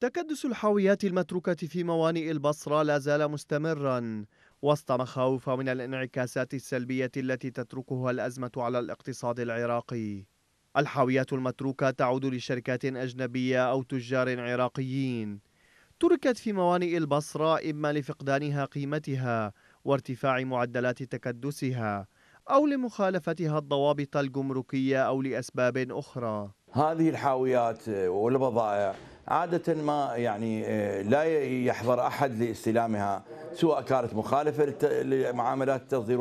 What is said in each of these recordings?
تكدس الحاويات المتروكة في موانئ البصرة لا زال مستمرا وسط مخاوف من الانعكاسات السلبية التي تتركها الأزمة على الاقتصاد العراقي الحاويات المتروكة تعود لشركات أجنبية أو تجار عراقيين تركت في موانئ البصرة إما لفقدانها قيمتها وارتفاع معدلات تكدسها أو لمخالفتها الضوابط الجمركية أو لأسباب أخرى هذه الحاويات والبضائع عادة ما يعني آه، لا يحضر أحد لاستلامها سواء كانت مخالفة لمعاملات التصدير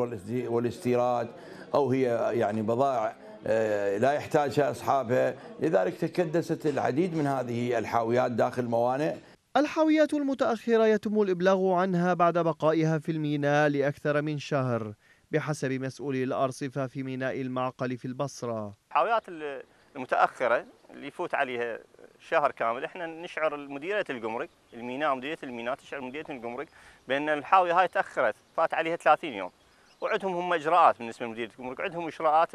والاستيراد أو هي يعني بضائع آه، لا يحتاجها أصحابها لذلك تكدست العديد من هذه الحاويات داخل الموانئ الحاويات المتأخرة يتم الإبلاغ عنها بعد بقائها في الميناء لأكثر من شهر بحسب مسؤولي الأرصفة في ميناء المعقل في البصرة الحاويات المتأخرة اللي يفوت عليها شهر كامل احنا نشعر مديريه الجمرك الميناء مديريه الميناء تشعر مديريه الجمرك بان الحاويه هاي تاخرت فات عليها 30 يوم وعندهم هم اجراءات بالنسبه لمديريه الجمرك عندهم اجراءات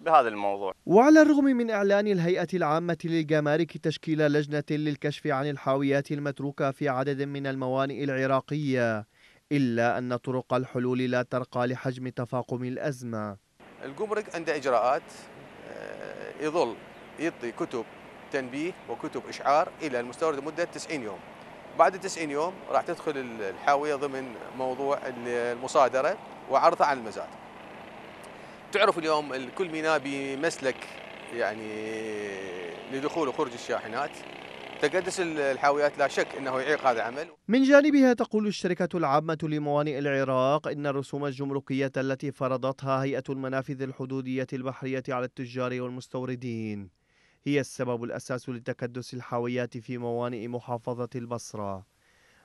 بهذا الموضوع وعلى الرغم من إعلان الهيئة العامة للجمارك تشكيل لجنة للكشف عن الحاويات المتروكة في عدد من الموانئ العراقية إلا أن طرق الحلول لا ترقى لحجم تفاقم الأزمة الجمرك عنده إجراءات آه، يظل يعطي كتب تنبيه وكتب إشعار إلى المستورد لمدة 90 يوم بعد 90 يوم راح تدخل الحاوية ضمن موضوع المصادرة وعرضها على المزاد تعرف اليوم كل ميناء بمسلك يعني لدخول وخروج الشاحنات تكدس الحاويات لا شك انه يعيق هذا العمل. من جانبها تقول الشركه العامه لموانئ العراق ان الرسوم الجمركيه التي فرضتها هيئه المنافذ الحدوديه البحريه على التجار والمستوردين هي السبب الأساس لتكدس الحاويات في موانئ محافظة البصرة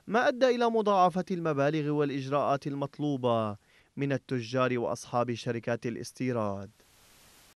ما أدى إلى مضاعفة المبالغ والإجراءات المطلوبة من التجار وأصحاب شركات الاستيراد